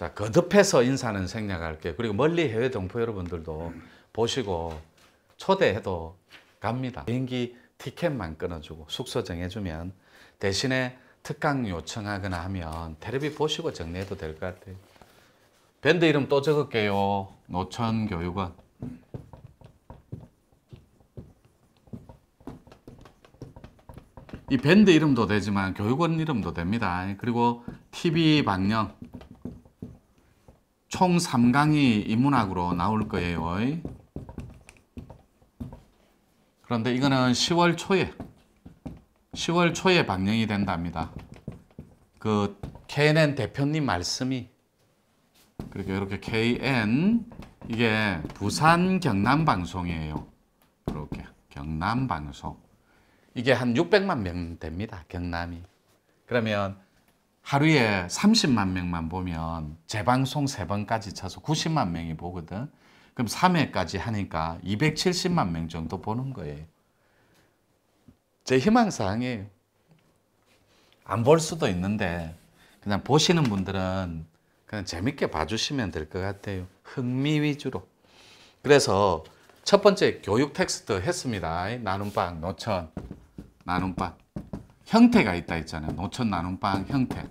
자, 거듭해서 인사는 생략할게요. 그리고 멀리 해외 동포 여러분들도 보시고 초대해도 갑니다. 비행기 티켓만 끊어주고 숙소 정해주면 대신에 특강 요청하거나 하면 테레비 보시고 정리해도 될 것 같아요. 밴드 이름 또 적을게요. 노천교육원. 이 밴드 이름도 되지만 교육원 이름도 됩니다. 그리고 TV 방영 총 3강이 인문학으로 나올 거예요. 그런데 이거는 10월 초에 10월 초에 방영이 된답니다. 그 KN 대표님 말씀이 그렇게 이렇게 KN 이게 부산 경남 방송이에요. 이렇게 경남 방송 이게 한 600만 명 됩니다. 경남이 그러면 하루에 30만 명만 보면 재방송 3번까지 쳐서 90만 명이 보거든. 그럼 3회까지 하니까 270만 명 정도 보는 거예요. 제 희망사항이에요. 안 볼 수도 있는데 그냥 보시는 분들은 그냥 재밌게 봐주시면 될 것 같아요. 흥미 위주로. 그래서 첫 번째 교육 텍스트 했습니다. 나눔빵, 노천, 나눔빵. 형태가 있다 했잖아요. 노천 나눔방 형태.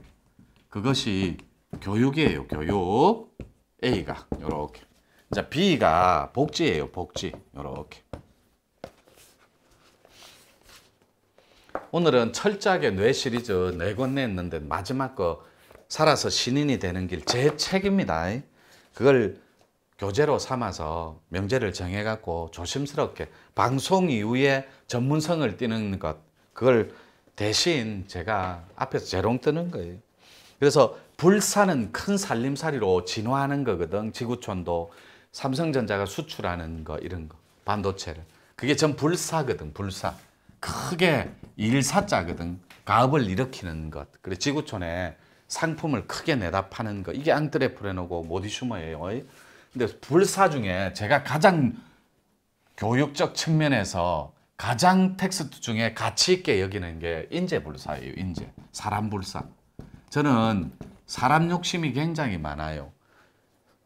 그것이 교육이에요. 교육. A가 요렇게. 자, B가 복지예요. 복지. 요렇게. 오늘은 철저하게 뇌 시리즈 네 권내 는데 마지막 거 살아서 신인이 되는 길 제 책입니다. 그걸 교재로 삼아서 명제를 정해 갖고 조심스럽게 방송 이후에 전문성을 띠는 것 그걸 대신 제가 앞에서 재롱 뜨는 거예요. 그래서 불사는 큰 살림살이로 진화하는 거거든. 지구촌도 삼성전자가 수출하는 거 이런 거 반도체를. 그게 전 불사거든. 불사. 크게 일사자거든. 가업을 일으키는 것. 그래 지구촌에 상품을 크게 내다 파는 거. 이게 앙드레프레노고 모디슈머예요. 근데 불사 중에 제가 가장 교육적 측면에서 가장 텍스트 중에 가치 있게 여기는 게 인재불사예요. 인재. 사람불사. 저는 사람 욕심이 굉장히 많아요.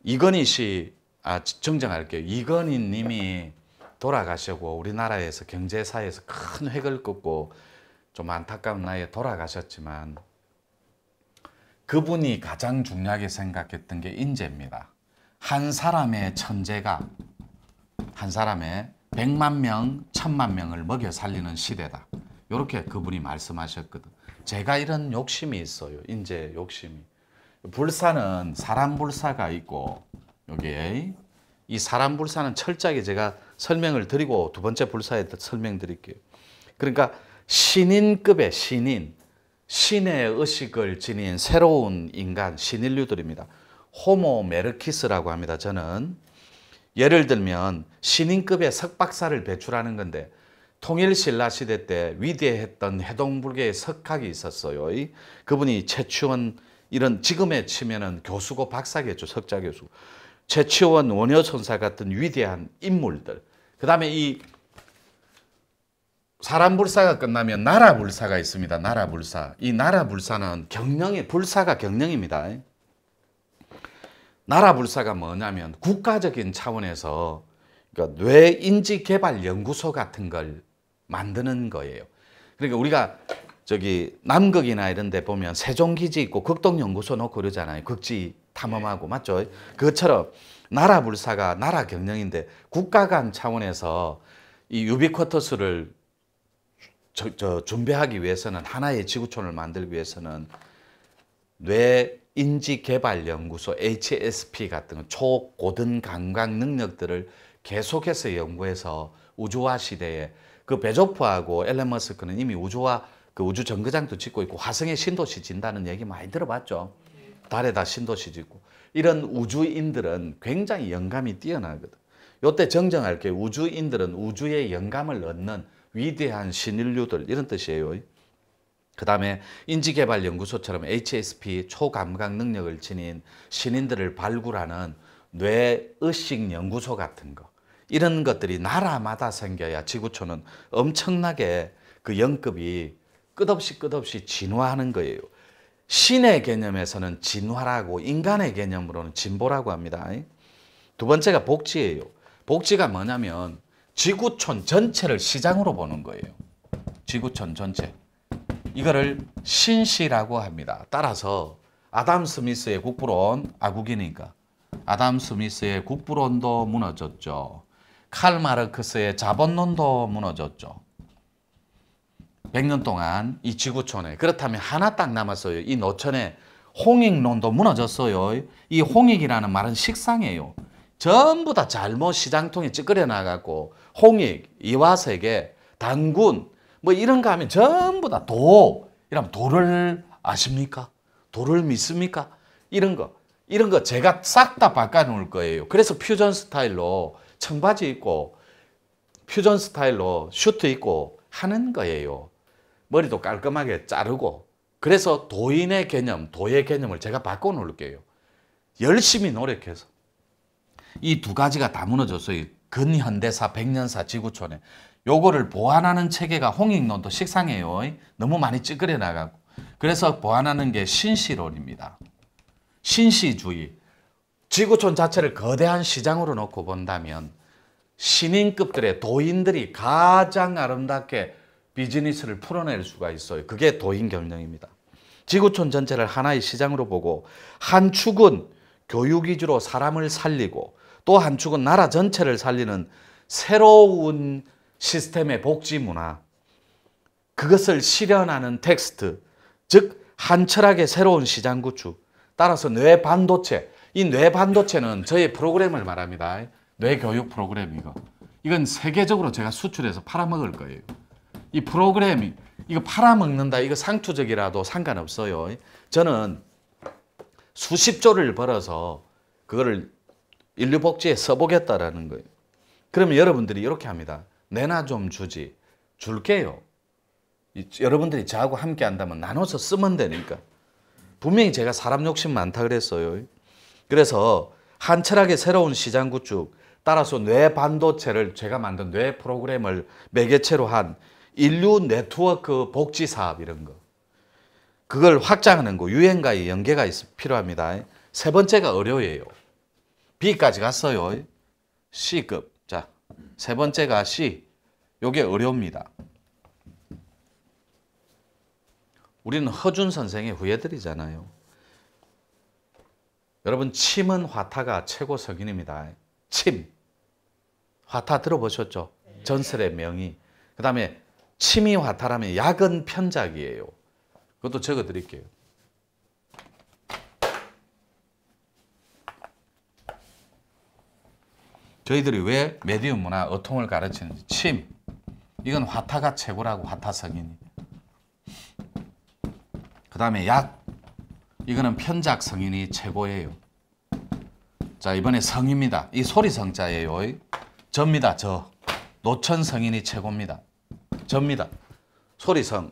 이건희 씨, 아, 정정할게요. 이건희 님이 돌아가시고 우리나라에서 경제사에서 큰 획을 긋고 좀 안타까운 나이에 돌아가셨지만 그분이 가장 중요하게 생각했던 게 인재입니다. 한 사람의 천재가 한 사람의 100만 명, 1000만 명을 먹여 살리는 시대다. 이렇게 그분이 말씀하셨거든. 제가 이런 욕심이 있어요. 인재 욕심이. 불사는 사람 불사가 있고 여기에 이 사람 불사는 철저하게 제가 설명을 드리고 두 번째 불사에 설명드릴게요. 그러니까 신인급의 신인, 신의 의식을 지닌 새로운 인간, 신인류들입니다. 호모 메르키스라고 합니다. 저는 예를 들면 신인급의 석박사를 배출하는 건데 통일신라 시대 때 위대했던 해동불교의 석학이 있었어요. 그분이 최치원 이런 지금에 치면은 교수고 박사겠죠. 석자 교수. 최치원 원효천사 같은 위대한 인물들. 그다음에 이 사람 불사가 끝나면 나라 불사가 있습니다. 나라 불사. 이 나라 불사는 경령의 불사가 경령입니다. 나라 불사가 뭐냐면 국가적인 차원에서 그러니까 뇌인지개발연구소 같은 걸 만드는 거예요. 그러니까 우리가 저기 남극이나 이런 데 보면 세종기지 있고 극동연구소 놓고 그러잖아요. 극지 탐험하고 맞죠? 그것처럼 나라 불사가 나라 경영인데 국가 간 차원에서 이 유비쿼터스를 저, 저 준비하기 위해서는 하나의 지구촌을 만들기 위해서는 뇌 인지개발연구소 HSP 같은 초고등 감각 능력들을 계속해서 연구해서 우주화 시대에 그 베조프하고 엘렌 머스크는 이미 우주화 그 우주 정거장도 짓고 있고 화성에 신도시 진다는 얘기 많이 들어봤죠. 달에다 신도시 짓고 이런 우주인들은 굉장히 영감이 뛰어나거든. 요때 정정할게 우주인들은 우주의 영감을 얻는 위대한 신인류들 이런 뜻이에요. 그 다음에 인지개발연구소처럼 HSP 초감각 능력을 지닌 신인들을 발굴하는 뇌의식연구소 같은 거 이런 것들이 나라마다 생겨야 지구촌은 엄청나게 그 연급이 끝없이 끝없이 진화하는 거예요. 신의 개념에서는 진화라고 인간의 개념으로는 진보라고 합니다. 두 번째가 복지예요. 복지가 뭐냐면 지구촌 전체를 시장으로 보는 거예요. 지구촌 전체. 이거를 신시라고 합니다. 따라서 아담 스미스의 국부론 아국이니까 아담 스미스의 국부론도 무너졌죠. 칼 마르크스의 자본론도 무너졌죠. 100년 동안 이 지구촌에 그렇다면 하나 딱 남았어요. 이 노천에 홍익론도 무너졌어요. 이 홍익이라는 말은 식상해요 전부 다 잘못 시장통에 찌그려 나갔고 홍익, 이화세계, 단군 뭐 이런 거 하면 전부 다 도. 이러면 도를 아십니까? 도를 믿습니까? 이런 거. 이런 거 제가 싹 다 바꿔놓을 거예요. 그래서 퓨전 스타일로 청바지 입고 퓨전 스타일로 슈트 입고 하는 거예요. 머리도 깔끔하게 자르고 그래서 도인의 개념, 도의 개념을 제가 바꿔놓을게요. 열심히 노력해서 이 두 가지가 다 무너졌어요. 근현대사 백년사 지구촌에 요거를 보완하는 체계가 홍익론도 식상해요. 너무 많이 찌그려 나가고. 그래서 보완하는 게 신시론입니다. 신시주의. 지구촌 자체를 거대한 시장으로 놓고 본다면 신인급들의 도인들이 가장 아름답게 비즈니스를 풀어낼 수가 있어요. 그게 도인 경영입니다. 지구촌 전체를 하나의 시장으로 보고 한 축은 교육 위주로 사람을 살리고 또한 축은 나라 전체를 살리는 새로운 시스템의 복지 문화, 그것을 실현하는 텍스트, 즉 한철학의 새로운 시장 구축, 따라서 뇌반도체, 이 뇌반도체는 저의 프로그램을 말합니다. 뇌교육 프로그램 이고 이건 세계적으로 제가 수출해서 팔아먹을 거예요. 이 프로그램이 이거 팔아먹는다 이거 상투적이라도 상관없어요. 저는 수십조를 벌어서 그거를 인류 복지에 써보겠다라는 거예요. 그러면 여러분들이 이렇게 합니다. 내나 좀 주지. 줄게요. 여러분들이 저하고 함께 한다면 나눠서 쓰면 되니까. 분명히 제가 사람 욕심 많다 그랬어요. 그래서 한 철학의 새로운 시장 구축, 따라서 뇌 반도체를 제가 만든 뇌 프로그램을 매개체로 한 인류 네트워크 복지 사업 이런 거. 그걸 확장하는 거, 유행과의 연계가 필요합니다. 세 번째가 의료예요. B까지 갔어요. C급. 자, 세 번째가 C. 요게 어려웁니다 우리는 허준 선생의 후예들이잖아요. 여러분 침은 화타가 최고 성인입니다. 침. 화타 들어보셨죠? 전설의 명이그 다음에 침이 화타라면 약은 편작이에요. 그것도 적어드릴게요. 저희들이 왜 메디움 문화, 어통을 가르치는지 침, 이건 화타가 최고라고 화타성인이 그 다음에 약, 이거는 편작 성인이 최고예요. 자 이번에 성입니다. 이 소리 성자예요. 접니다. 저. 노천 성인이 최고입니다. 접니다. 소리성.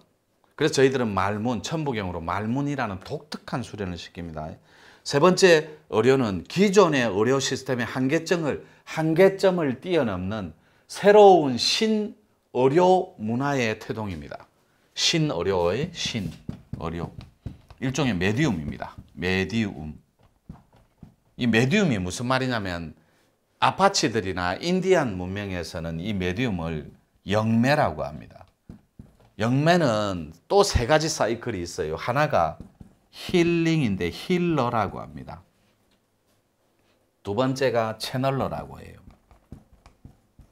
그래서 저희들은 말문, 천부경으로 말문이라는 독특한 수련을 시킵니다. 세 번째 의료는 기존의 의료 시스템의 한계점을 한계점을 뛰어넘는 새로운 신 의료 문화의 태동입니다. 신 의료의 신 의료 일종의 메디움입니다. 메디움 이 메디움이 무슨 말이냐면 아파치들이나 인디안 문명에서는 이 메디움을 영매라고 합니다. 영매는 또 세 가지 사이클이 있어요. 하나가 힐링인데 힐러라고 합니다. 두 번째가 채널러라고 해요.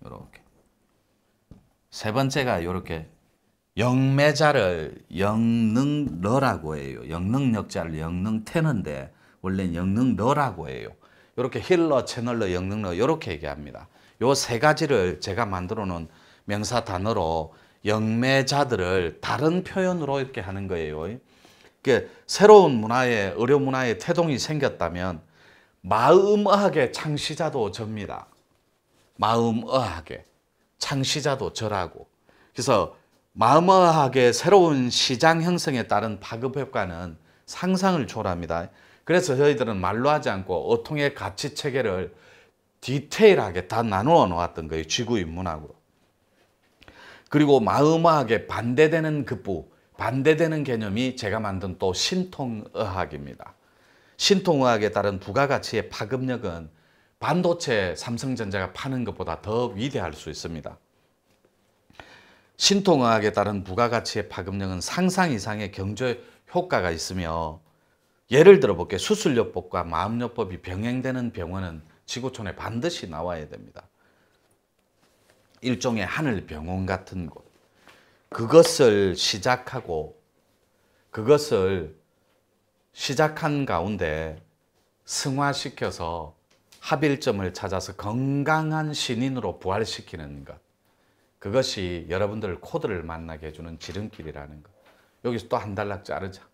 이렇게. 세 번째가 이렇게 영매자를 영능러라고 해요. 영능력자를 영능태는데 원래는 영능러라고 해요. 이렇게 힐러, 채널러, 영능러 이렇게 얘기합니다. 요 세 가지를 제가 만들어 놓은 명사 단어로 영매자들을 다른 표현으로 이렇게 하는 거예요. 그러니까 새로운 문화에 의료 문화의 태동이 생겼다면 마음의학의 창시자도 접니다. 마음의학의 창시자도 절하고 그래서 마음의학의 새로운 시장 형성에 따른 파급 효과는 상상을 초월합니다. 그래서 저희들은 말로 하지 않고 어통의 가치 체계를 디테일하게 다 나누어 놓았던 거예요. 지구 인문학으로. 그리고 마음학에 반대되는 극부, 반대되는 개념이 제가 만든 또 신통의학입니다. 신통의학에 따른 부가가치의 파급력은 반도체 삼성전자가 파는 것보다 더 위대할 수 있습니다. 신통의학에 따른 부가가치의 파급력은 상상 이상의 경제 효과가 있으며 예를 들어 볼게 수술요법과 마음요법이 병행되는 병원은 지구촌에 반드시 나와야 됩니다. 일종의 하늘병원 같은 곳. 그것을 시작하고 그것을 시작한 가운데 승화시켜서 합일점을 찾아서 건강한 신인으로 부활시키는 것. 그것이 여러분들 코드를 만나게 해주는 지름길이라는 것. 여기서 또한 단락 자르자.